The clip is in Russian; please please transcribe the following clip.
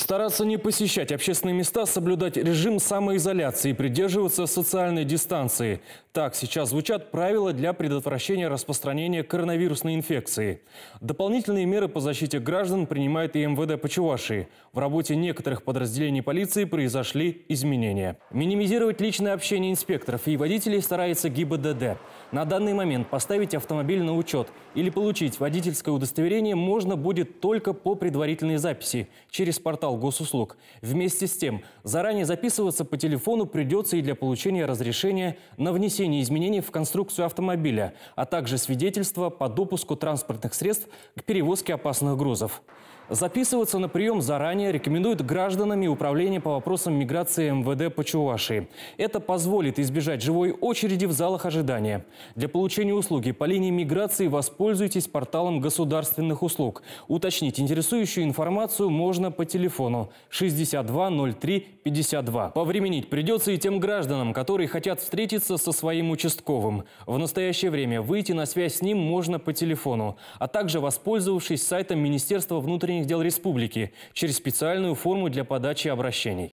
Стараться не посещать общественные места, соблюдать режим самоизоляции и придерживаться социальной дистанции. Так сейчас звучат правила для предотвращения распространения коронавирусной инфекции. Дополнительные меры по защите граждан принимает и МВД Почувашии. В работе некоторых подразделений полиции произошли изменения. Минимизировать личное общение инспекторов и водителей старается ГИБДД. На данный момент поставить автомобиль на учет или получить водительское удостоверение можно будет только по предварительной записи через портал госуслуг. Вместе с тем, заранее записываться по телефону придется и для получения разрешения на внесение внесении изменений в конструкцию автомобиля, а также свидетельство по допуску транспортных средств к перевозке опасных грузов. Записываться на прием заранее рекомендует гражданам и Управление по вопросам миграции МВД по Чувашии. Это позволит избежать живой очереди в залах ожидания. Для получения услуги по линии миграции воспользуйтесь порталом государственных услуг. Уточнить интересующую информацию можно по телефону 620352. Повременить придется и тем гражданам, которые хотят встретиться со своим участковым. В настоящее время выйти на связь с ним можно по телефону, а также воспользовавшись сайтом Министерства внутренних внутренних дел республики через специальную форму для подачи обращений.